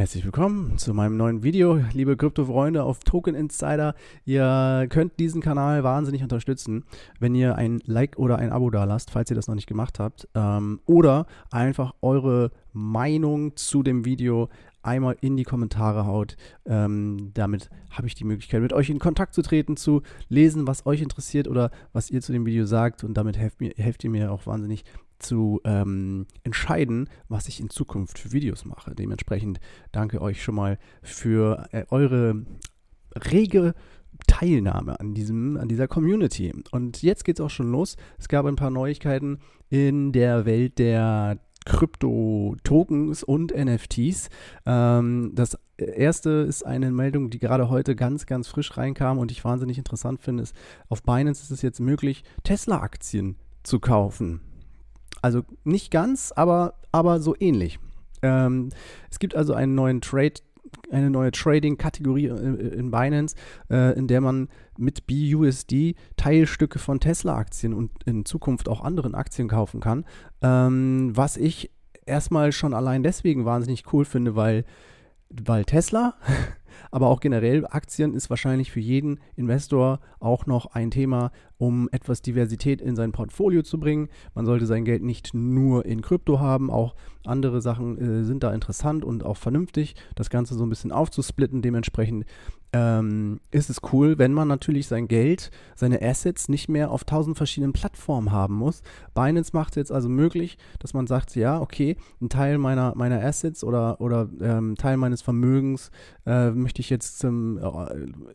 Herzlich willkommen zu meinem neuen Video, liebe Krypto-Freunde auf Token Insider. Ihr könnt diesen Kanal wahnsinnig unterstützen, wenn ihr ein Like oder ein Abo da lasst, falls ihr das noch nicht gemacht habt. Ähm, oder einfach eure Meinung zu dem Video einmal in die Kommentare haut. Ähm, damit habe ich die Möglichkeit, mit euch in Kontakt zu treten, zu lesen, was euch interessiert oder was ihr zu dem Video sagt. Und damit helft, mir, helft ihr mir auch wahnsinnig zu ähm, entscheiden, was ich in Zukunft für Videos mache. Dementsprechend danke euch schon mal für äh, eure rege Teilnahme an, diesem, an dieser Community. Und jetzt geht's auch schon los. Es gab ein paar Neuigkeiten in der Welt der Krypto-Tokens und NFTs. Ähm, das erste ist eine Meldung, die gerade heute ganz, ganz frisch reinkam und ich wahnsinnig interessant finde, ist, auf Binance ist es jetzt möglich, Tesla-Aktien zu kaufen. Also nicht ganz, aber, aber so ähnlich. Ähm, es gibt also einen neuen Trade, eine neue Trading-Kategorie äh, in Binance, äh, in der man mit BUSD Teilstücke von Tesla-Aktien und in Zukunft auch anderen Aktien kaufen kann. Ähm, was ich erstmal schon allein deswegen wahnsinnig cool finde, weil, weil Tesla, aber auch generell Aktien ist wahrscheinlich für jeden Investor auch noch ein Thema, um etwas Diversität in sein Portfolio zu bringen. Man sollte sein Geld nicht nur in Krypto haben, auch andere Sachen äh, sind da interessant und auch vernünftig, das Ganze so ein bisschen aufzusplitten. Dementsprechend ähm, ist es cool, wenn man natürlich sein Geld, seine Assets nicht mehr auf tausend verschiedenen Plattformen haben muss. Binance macht es jetzt also möglich, dass man sagt, ja, okay, ein Teil meiner, meiner Assets oder, oder ähm, Teil meines Vermögens äh, möchte ich jetzt ähm,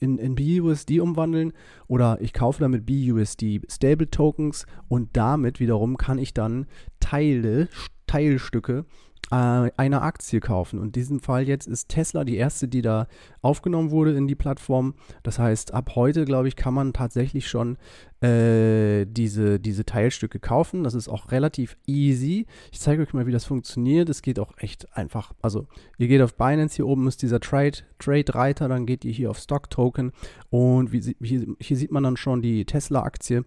in, in BUSD umwandeln oder ich kaufe damit BUSD USD Stable Tokens und damit wiederum kann ich dann Teile, Teilstücke äh, eine Aktie kaufen. Und in diesem Fall jetzt ist Tesla die erste, die da aufgenommen wurde in die Plattform. Das heißt, ab heute, glaube ich, kann man tatsächlich schon äh, diese, diese Teilstücke kaufen. Das ist auch relativ easy. Ich zeige euch mal, wie das funktioniert. Es geht auch echt einfach. Also ihr geht auf Binance, hier oben ist dieser Trade, Trade Reiter, dann geht ihr hier auf Stock Token und wie, hier, hier sieht man dann schon die Tesla-Aktie.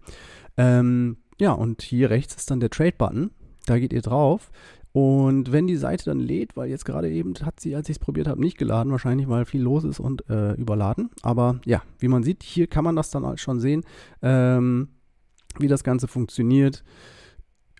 Ähm, ja, und hier rechts ist dann der Trade-Button. Da geht ihr drauf und wenn die Seite dann lädt, weil jetzt gerade eben hat sie, als ich es probiert habe, nicht geladen, wahrscheinlich weil viel los ist und äh, überladen. Aber ja, wie man sieht, hier kann man das dann halt schon sehen, ähm, wie das Ganze funktioniert.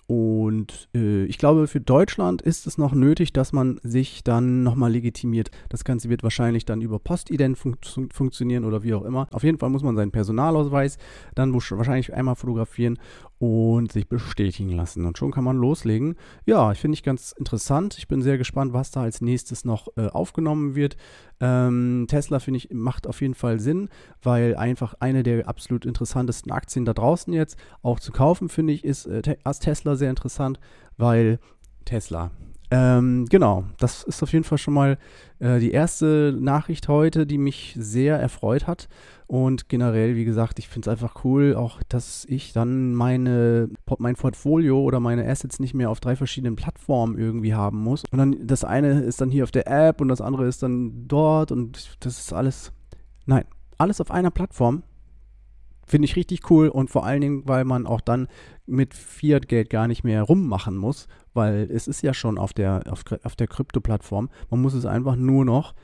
Und äh, ich glaube, für Deutschland ist es noch nötig, dass man sich dann nochmal legitimiert. Das Ganze wird wahrscheinlich dann über Postident fun funktionieren oder wie auch immer. Auf jeden Fall muss man seinen Personalausweis dann wahrscheinlich einmal fotografieren und sich bestätigen lassen. Und schon kann man loslegen. Ja, ich finde ich ganz interessant. Ich bin sehr gespannt, was da als nächstes noch äh, aufgenommen wird. Ähm, Tesla, finde ich, macht auf jeden Fall Sinn, weil einfach eine der absolut interessantesten Aktien da draußen jetzt auch zu kaufen, finde ich, ist äh, Tesla sehr interessant, weil Tesla, ähm, genau, das ist auf jeden Fall schon mal äh, die erste Nachricht heute, die mich sehr erfreut hat. Und generell, wie gesagt, ich finde es einfach cool, auch dass ich dann meine, mein Portfolio oder meine Assets nicht mehr auf drei verschiedenen Plattformen irgendwie haben muss. Und dann das eine ist dann hier auf der App und das andere ist dann dort und das ist alles. Nein, alles auf einer Plattform Finde ich richtig cool und vor allen Dingen, weil man auch dann mit Fiat-Geld gar nicht mehr rummachen muss, weil es ist ja schon auf der, auf, auf der Krypto-Plattform. Man muss es einfach nur noch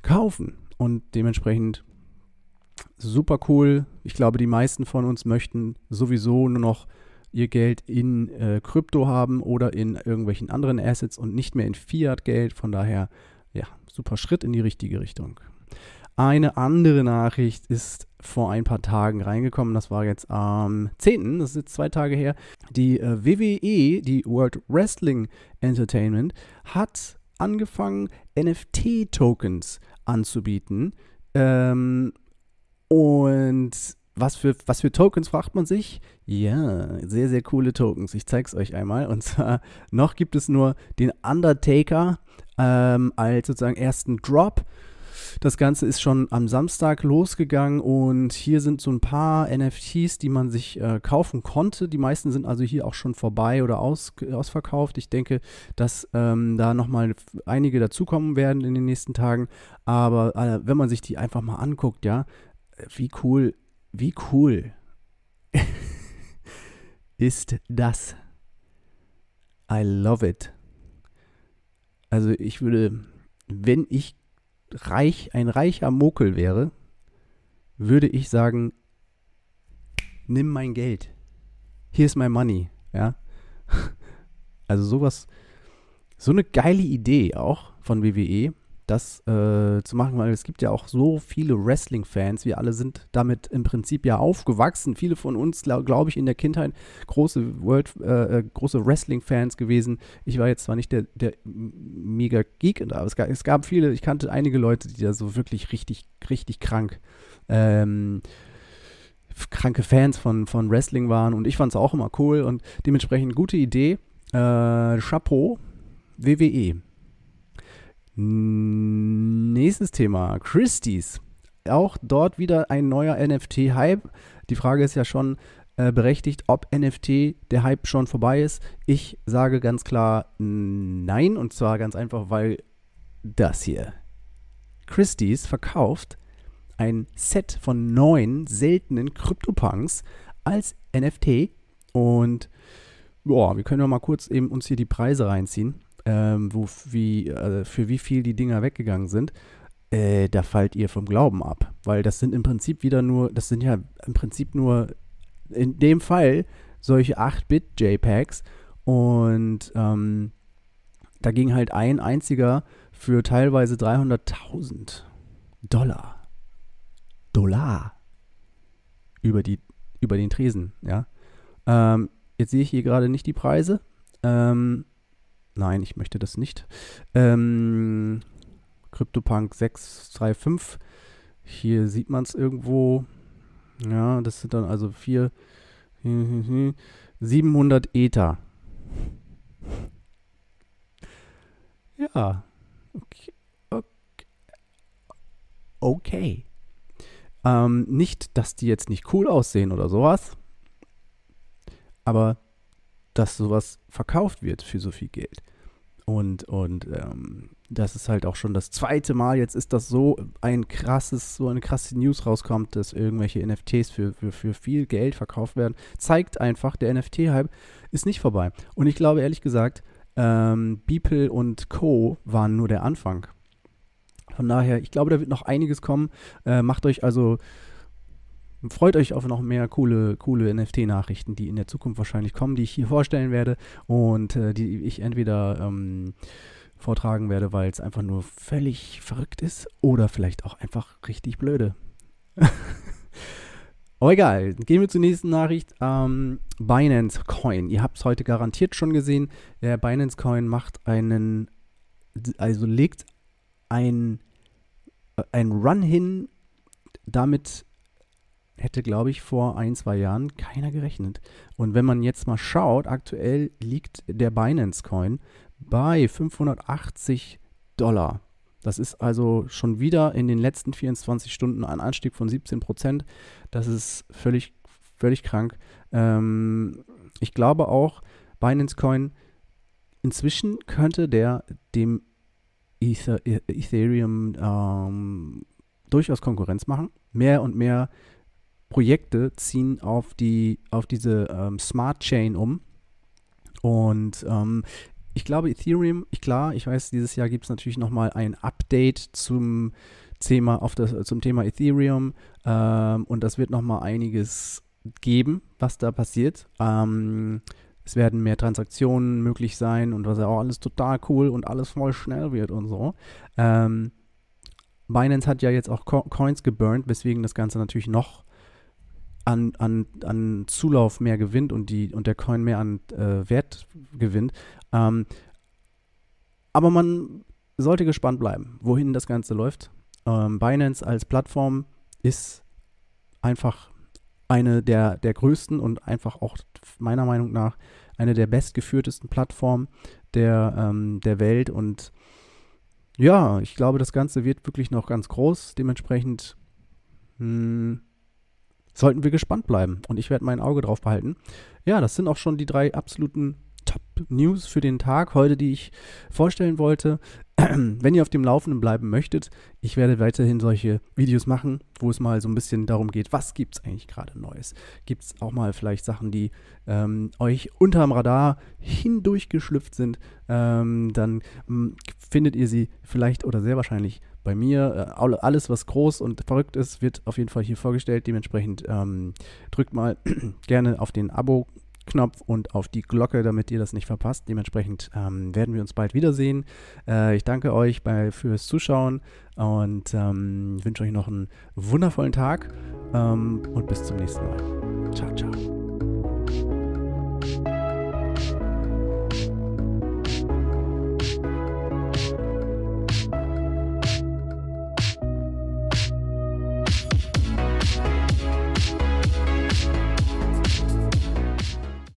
kaufen und dementsprechend super cool. Ich glaube, die meisten von uns möchten sowieso nur noch ihr Geld in äh, Krypto haben oder in irgendwelchen anderen Assets und nicht mehr in Fiat-Geld. Von daher, ja, super Schritt in die richtige Richtung. Eine andere Nachricht ist vor ein paar Tagen reingekommen. Das war jetzt am 10., das ist jetzt zwei Tage her. Die äh, WWE, die World Wrestling Entertainment, hat angefangen, NFT-Tokens anzubieten. Ähm, und was für, was für Tokens fragt man sich? Ja, sehr, sehr coole Tokens. Ich zeig's euch einmal. Und zwar noch gibt es nur den Undertaker ähm, als sozusagen ersten Drop. Das Ganze ist schon am Samstag losgegangen und hier sind so ein paar NFTs, die man sich äh, kaufen konnte. Die meisten sind also hier auch schon vorbei oder aus, ausverkauft. Ich denke, dass ähm, da nochmal einige dazukommen werden in den nächsten Tagen. Aber äh, wenn man sich die einfach mal anguckt, ja, wie cool, wie cool ist das. I love it. Also ich würde, wenn ich reich, ein reicher Mokel wäre, würde ich sagen, nimm mein Geld. Hier ist mein Money, ja. Also sowas, so eine geile Idee auch von WWE, das äh, zu machen, weil es gibt ja auch so viele Wrestling-Fans. Wir alle sind damit im Prinzip ja aufgewachsen. Viele von uns, glaube glaub ich, in der Kindheit große, World, äh, äh, große Wrestling-Fans gewesen. Ich war jetzt zwar nicht der, der mega Geek, aber es gab, es gab viele, ich kannte einige Leute, die da so wirklich richtig, richtig krank. Ähm, kranke Fans von, von Wrestling waren und ich fand es auch immer cool und dementsprechend gute Idee. Äh, Chapeau, WWE. Nächstes Thema, Christie's. Auch dort wieder ein neuer NFT-Hype. Die Frage ist ja schon äh, berechtigt, ob NFT der Hype schon vorbei ist. Ich sage ganz klar nein. Und zwar ganz einfach, weil das hier. Christie's verkauft ein Set von neun seltenen Crypto-Punks als NFT. Und boah, wir können ja mal kurz eben uns hier die Preise reinziehen ähm, wo, wie, äh, für wie viel die Dinger weggegangen sind, äh, da fallt ihr vom Glauben ab. Weil das sind im Prinzip wieder nur, das sind ja im Prinzip nur in dem Fall solche 8-Bit-JPEGs und ähm, da ging halt ein einziger für teilweise 300.000 Dollar. Dollar. Über, die, über den Tresen, ja. Ähm, jetzt sehe ich hier gerade nicht die Preise. Ähm, Nein, ich möchte das nicht. Ähm, CryptoPunk 635. Hier sieht man es irgendwo. Ja, das sind dann also vier. 700 Ether. Ja. Okay. Okay. okay. Ähm, nicht, dass die jetzt nicht cool aussehen oder sowas. Aber dass sowas verkauft wird für so viel Geld. Und, und ähm, das ist halt auch schon das zweite Mal. Jetzt ist das so ein krasses, so eine krasse News rauskommt, dass irgendwelche NFTs für, für, für viel Geld verkauft werden. Zeigt einfach, der NFT-Hype ist nicht vorbei. Und ich glaube ehrlich gesagt, ähm, Beeple und Co. waren nur der Anfang. Von daher, ich glaube, da wird noch einiges kommen. Äh, macht euch also Freut euch auf noch mehr coole, coole NFT-Nachrichten, die in der Zukunft wahrscheinlich kommen, die ich hier vorstellen werde und äh, die ich entweder ähm, vortragen werde, weil es einfach nur völlig verrückt ist oder vielleicht auch einfach richtig blöde. Aber egal, gehen wir zur nächsten Nachricht. Ähm, Binance Coin. Ihr habt es heute garantiert schon gesehen. Der Binance Coin macht einen, also legt ein, äh, ein Run hin, damit hätte, glaube ich, vor ein, zwei Jahren keiner gerechnet. Und wenn man jetzt mal schaut, aktuell liegt der Binance Coin bei 580 Dollar. Das ist also schon wieder in den letzten 24 Stunden ein Anstieg von 17 Prozent. Das ist völlig, völlig krank. Ähm, ich glaube auch, Binance Coin, inzwischen könnte der dem Ether, Ethereum ähm, durchaus Konkurrenz machen. Mehr und mehr Projekte ziehen auf, die, auf diese ähm, Smart Chain um. Und ähm, ich glaube, Ethereum, ich, klar, ich weiß, dieses Jahr gibt es natürlich nochmal ein Update zum Thema, auf das, zum Thema Ethereum. Ähm, und das wird nochmal einiges geben, was da passiert. Ähm, es werden mehr Transaktionen möglich sein und was ja auch alles total cool und alles voll schnell wird und so. Ähm, Binance hat ja jetzt auch Co Coins geburnt, weswegen das Ganze natürlich noch an, an, an Zulauf mehr gewinnt und, die, und der Coin mehr an äh, Wert gewinnt. Ähm, aber man sollte gespannt bleiben, wohin das Ganze läuft. Ähm, Binance als Plattform ist einfach eine der, der größten und einfach auch meiner Meinung nach eine der bestgeführtesten Plattformen der, ähm, der Welt. Und ja, ich glaube, das Ganze wird wirklich noch ganz groß. Dementsprechend mh, hm, sollten wir gespannt bleiben. Und ich werde mein Auge drauf behalten. Ja, das sind auch schon die drei absoluten Top-News für den Tag heute, die ich vorstellen wollte. Wenn ihr auf dem Laufenden bleiben möchtet, ich werde weiterhin solche Videos machen, wo es mal so ein bisschen darum geht, was gibt es eigentlich gerade Neues? Gibt es auch mal vielleicht Sachen, die ähm, euch unterm Radar hindurchgeschlüpft sind? Ähm, dann hm, findet ihr sie vielleicht oder sehr wahrscheinlich bei mir. Äh, alles, was groß und verrückt ist, wird auf jeden Fall hier vorgestellt. Dementsprechend ähm, drückt mal gerne auf den Abo-Knopf Knopf und auf die Glocke, damit ihr das nicht verpasst. Dementsprechend ähm, werden wir uns bald wiedersehen. Äh, ich danke euch bei, fürs Zuschauen und ähm, wünsche euch noch einen wundervollen Tag ähm, und bis zum nächsten Mal. Ciao, ciao.